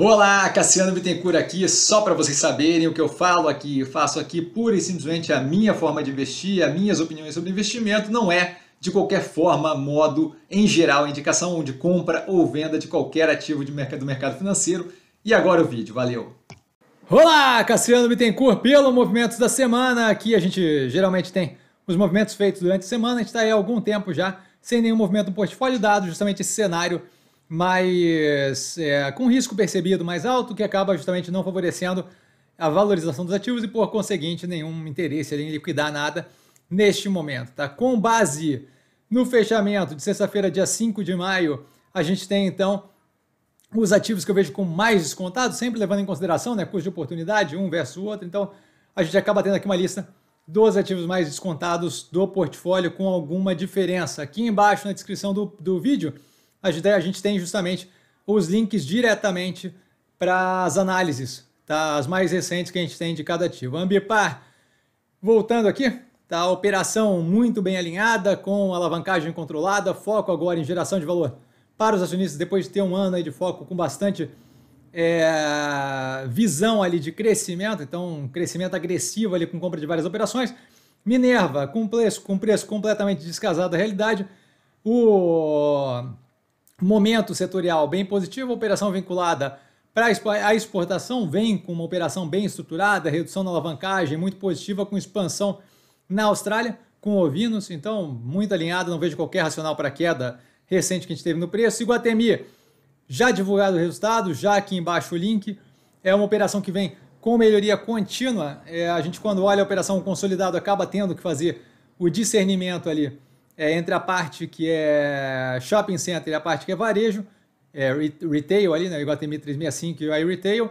Olá, Cassiano Bittencourt aqui, só para vocês saberem o que eu falo aqui, eu faço aqui pura e simplesmente a minha forma de investir, as minhas opiniões sobre investimento, não é de qualquer forma, modo, em geral, indicação de compra ou venda de qualquer ativo de mercado, do mercado financeiro. E agora o vídeo, valeu! Olá, Cassiano Bittencourt pelo Movimentos da Semana, aqui a gente geralmente tem os movimentos feitos durante a semana, a gente está aí há algum tempo já sem nenhum movimento no portfólio, dado justamente esse cenário mas é, com risco percebido mais alto, que acaba justamente não favorecendo a valorização dos ativos e, por conseguinte, nenhum interesse em liquidar nada neste momento. Tá? Com base no fechamento de sexta-feira, dia 5 de maio, a gente tem então os ativos que eu vejo com mais descontados, sempre levando em consideração né, custo de oportunidade, um versus o outro. Então, a gente acaba tendo aqui uma lista dos ativos mais descontados do portfólio com alguma diferença. Aqui embaixo na descrição do, do vídeo a gente tem justamente os links diretamente para as análises, tá? as mais recentes que a gente tem de cada ativo. Ambipar, voltando aqui, tá? operação muito bem alinhada, com alavancagem controlada, foco agora em geração de valor para os acionistas, depois de ter um ano aí de foco com bastante é, visão ali de crescimento, então um crescimento agressivo ali com compra de várias operações. Minerva, com preço, com preço completamente descasado da realidade. O Momento setorial bem positivo, operação vinculada para a exportação vem com uma operação bem estruturada, redução na alavancagem muito positiva, com expansão na Austrália, com ovinos, então muito alinhado, não vejo qualquer racional para a queda recente que a gente teve no preço. Iguatemi, já divulgado o resultado, já aqui embaixo o link, é uma operação que vem com melhoria contínua. É, a gente, quando olha a operação consolidada, acaba tendo que fazer o discernimento ali é, entre a parte que é shopping center e a parte que é varejo, é, retail ali, né, Iguatemi 365 e o iRetail,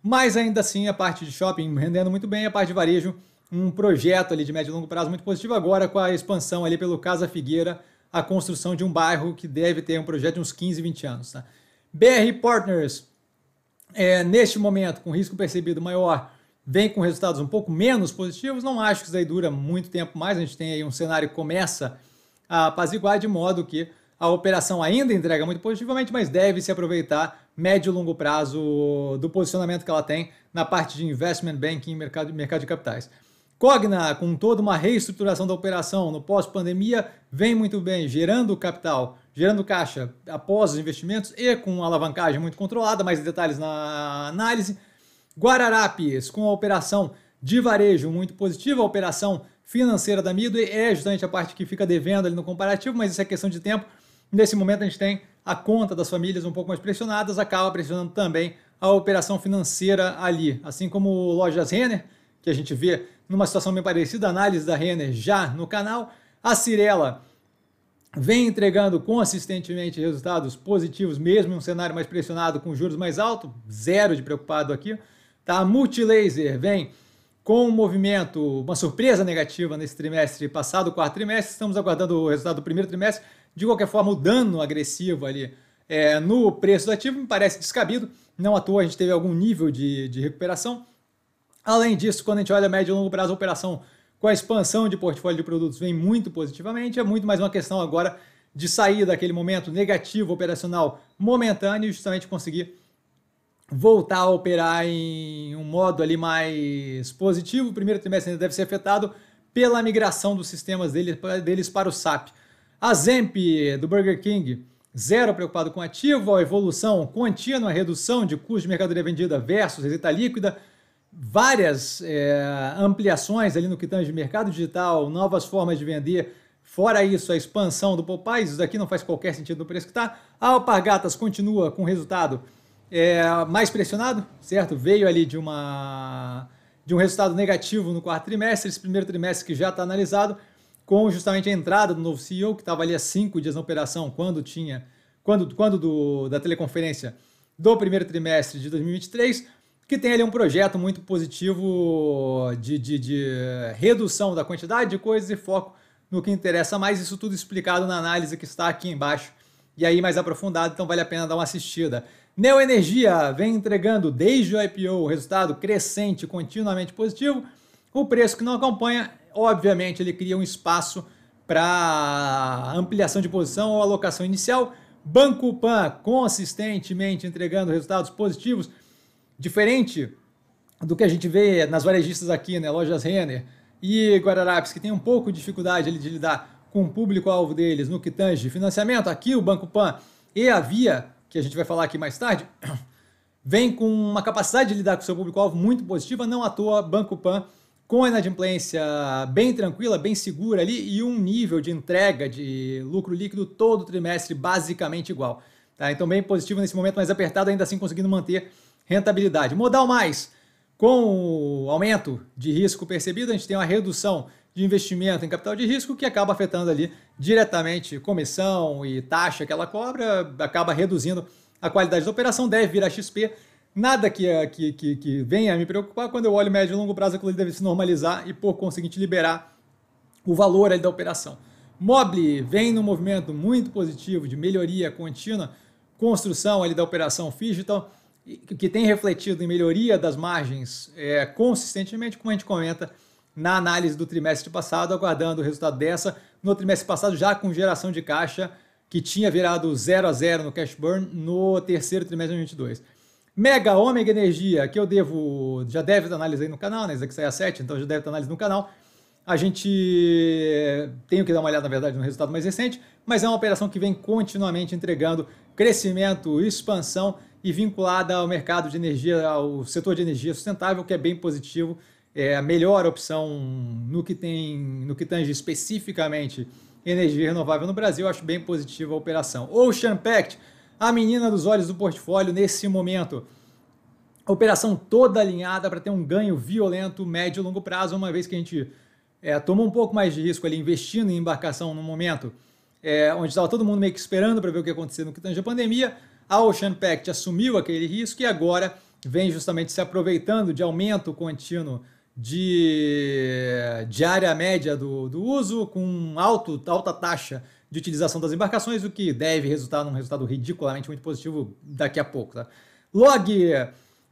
mas ainda assim a parte de shopping rendendo muito bem, a parte de varejo um projeto ali de médio e longo prazo muito positivo agora com a expansão ali pelo Casa Figueira, a construção de um bairro que deve ter um projeto de uns 15, 20 anos. Tá? BR Partners, é, neste momento, com risco percebido maior, vem com resultados um pouco menos positivos. Não acho que isso aí dura muito tempo mais. A gente tem aí um cenário que começa a apaziguar, de modo que a operação ainda entrega muito positivamente, mas deve se aproveitar médio e longo prazo do posicionamento que ela tem na parte de investment banking e mercado, mercado de capitais. Cogna, com toda uma reestruturação da operação no pós-pandemia, vem muito bem, gerando capital, gerando caixa após os investimentos e com alavancagem muito controlada, mais detalhes na análise. Guararapes, com a operação de varejo muito positiva, a operação financeira da Midway. É justamente a parte que fica devendo ali no comparativo, mas isso é questão de tempo. Nesse momento a gente tem a conta das famílias um pouco mais pressionadas, acaba pressionando também a operação financeira ali. Assim como lojas Renner, que a gente vê numa situação bem parecida, análise da Renner já no canal. A Cirela vem entregando consistentemente resultados positivos, mesmo em um cenário mais pressionado com juros mais altos, zero de preocupado aqui. Tá? A Multilaser vem com um movimento, uma surpresa negativa nesse trimestre passado, quarto trimestre, estamos aguardando o resultado do primeiro trimestre. De qualquer forma, o dano agressivo ali é, no preço do ativo me parece descabido. Não à toa a gente teve algum nível de, de recuperação. Além disso, quando a gente olha a médio e longo prazo, a operação com a expansão de portfólio de produtos vem muito positivamente. É muito mais uma questão agora de sair daquele momento negativo operacional momentâneo e justamente conseguir voltar a operar em um modo ali mais positivo. O primeiro trimestre ainda deve ser afetado pela migração dos sistemas deles, deles para o SAP. A Zemp do Burger King, zero preocupado com ativo, a evolução contínua, a redução de custo de mercadoria vendida versus receita líquida, várias é, ampliações ali no que tange mercado digital, novas formas de vender, Fora isso, a expansão do Popeyes, isso daqui não faz qualquer sentido no preço que está. A Alpargatas continua com resultado é, mais pressionado, certo? Veio ali de uma de um resultado negativo no quarto trimestre, esse primeiro trimestre que já está analisado, com justamente a entrada do novo CEO, que estava ali há cinco dias na operação quando tinha, quando, quando do, da teleconferência do primeiro trimestre de 2023, que tem ali um projeto muito positivo de, de, de redução da quantidade de coisas e foco no que interessa mais, isso tudo explicado na análise que está aqui embaixo e aí mais aprofundado, então vale a pena dar uma assistida. Neoenergia vem entregando desde o IPO o resultado crescente, continuamente positivo. O preço que não acompanha, obviamente, ele cria um espaço para ampliação de posição ou alocação inicial. Banco Pan consistentemente entregando resultados positivos, diferente do que a gente vê nas varejistas aqui, né? Lojas Renner e Guararapes, que tem um pouco de dificuldade ali, de lidar com o público-alvo deles no que tange financiamento. Aqui o Banco Pan e a Via que a gente vai falar aqui mais tarde, vem com uma capacidade de lidar com seu público-alvo muito positiva, não à toa Banco Pan com a inadimplência bem tranquila, bem segura ali e um nível de entrega de lucro líquido todo trimestre basicamente igual. Tá? Então bem positivo nesse momento, mas apertado ainda assim conseguindo manter rentabilidade. Modal mais, com o aumento de risco percebido, a gente tem uma redução de investimento em capital de risco que acaba afetando ali diretamente comissão e taxa que ela cobra, acaba reduzindo a qualidade da operação, deve virar XP. Nada que, eh, que, que, que venha me preocupar quando eu olho médio e longo prazo, aquilo é deve se normalizar e, por conseguinte, liberar o valor da operação. Mobile vem num movimento muito positivo de melhoria contínua, construção ali da operação digital, que tem refletido em melhoria das margens é, consistentemente, como a gente comenta na análise do trimestre passado, aguardando o resultado dessa. No trimestre passado, já com geração de caixa, que tinha virado 0 a 0 no cash burn no terceiro trimestre de 2022. Mega Ômega Energia, que eu devo, já deve estar análise aí no canal, né? Isso aqui sai a 7, então já deve estar análise no canal. A gente eh, tem que dar uma olhada, na verdade, no resultado mais recente, mas é uma operação que vem continuamente entregando crescimento, expansão e vinculada ao mercado de energia, ao setor de energia sustentável, que é bem positivo é a melhor opção no que tem, no que tange especificamente energia renovável no Brasil, acho bem positiva a operação. Ocean Pact, a menina dos olhos do portfólio nesse momento. Operação toda alinhada para ter um ganho violento médio e longo prazo, uma vez que a gente é, tomou um pouco mais de risco ali investindo em embarcação no momento é, onde estava todo mundo meio que esperando para ver o que ia acontecer no que tange a pandemia. A Ocean Pact assumiu aquele risco e agora vem justamente se aproveitando de aumento contínuo de, de área média do, do uso, com alto, alta taxa de utilização das embarcações, o que deve resultar num resultado ridiculamente muito positivo daqui a pouco. Tá? Log,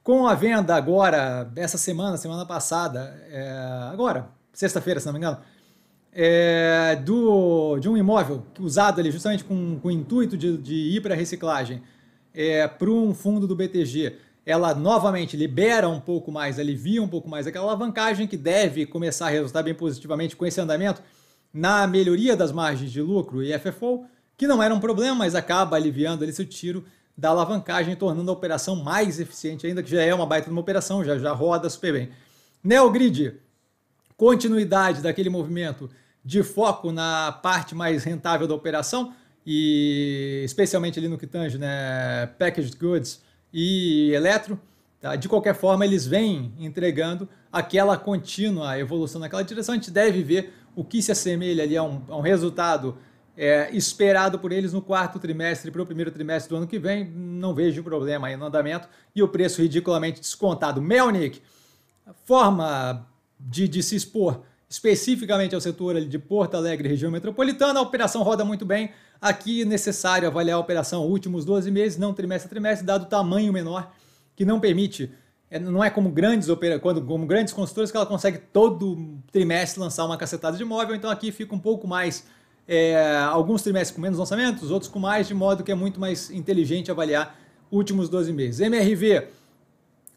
com a venda agora, essa semana, semana passada, é, agora, sexta-feira, se não me engano, é, do, de um imóvel usado ali justamente com, com o intuito de, de ir para a reciclagem é, para um fundo do BTG ela novamente libera um pouco mais, alivia um pouco mais aquela alavancagem que deve começar a resultar bem positivamente com esse andamento na melhoria das margens de lucro e FFO, que não era um problema, mas acaba aliviando ali seu tiro da alavancagem, tornando a operação mais eficiente ainda, que já é uma baita de uma operação, já, já roda super bem. Neogrid, continuidade daquele movimento de foco na parte mais rentável da operação, e especialmente ali no que tange, né, packaged goods, e eletro, tá? de qualquer forma, eles vêm entregando aquela contínua evolução naquela direção. A gente deve ver o que se assemelha ali a um, a um resultado é, esperado por eles no quarto trimestre para o primeiro trimestre do ano que vem. Não vejo problema aí no andamento e o preço ridiculamente descontado. Melnick, forma de, de se expor especificamente ao setor de Porto Alegre, região metropolitana. A operação roda muito bem. Aqui é necessário avaliar a operação últimos 12 meses, não trimestre a trimestre, dado o tamanho menor que não permite. É, não é como grandes quando como grandes consultoras que ela consegue todo trimestre lançar uma cacetada de imóvel, então aqui fica um pouco mais é, alguns trimestres com menos lançamentos, outros com mais, de modo que é muito mais inteligente avaliar últimos 12 meses. MRV,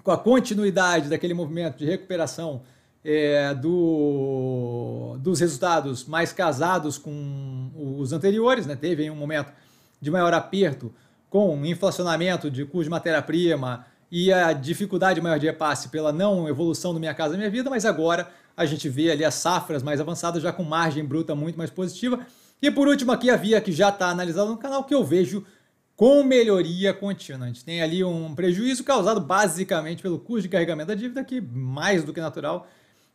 com a continuidade daquele movimento de recuperação é, do, dos resultados mais casados com os anteriores, né? teve um momento de maior aperto com inflacionamento de custo de matéria-prima e a dificuldade maior de repasse pela não evolução do Minha Casa Minha Vida, mas agora a gente vê ali as safras mais avançadas já com margem bruta muito mais positiva. E por último aqui a via que já está analisada no canal, que eu vejo com melhoria contínua. A gente tem ali um prejuízo causado basicamente pelo custo de carregamento da dívida, que mais do que natural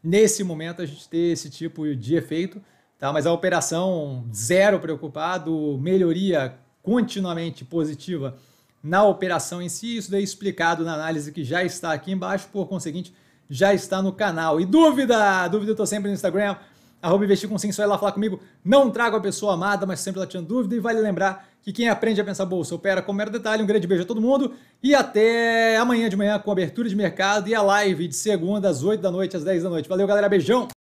nesse momento a gente ter esse tipo de efeito, tá? Mas a operação zero preocupado, melhoria continuamente positiva na operação em si, isso daí explicado na análise que já está aqui embaixo, por conseguinte, já está no canal. E dúvida, dúvida eu tô sempre no Instagram, arroba investir com sim, é lá falar comigo. Não trago a pessoa amada, mas sempre ela tinha dúvida. E vale lembrar que quem aprende a pensar bolsa opera com mero detalhe. Um grande beijo a todo mundo e até amanhã de manhã com abertura de mercado e a live de segunda às 8 da noite às 10 da noite. Valeu, galera. Beijão!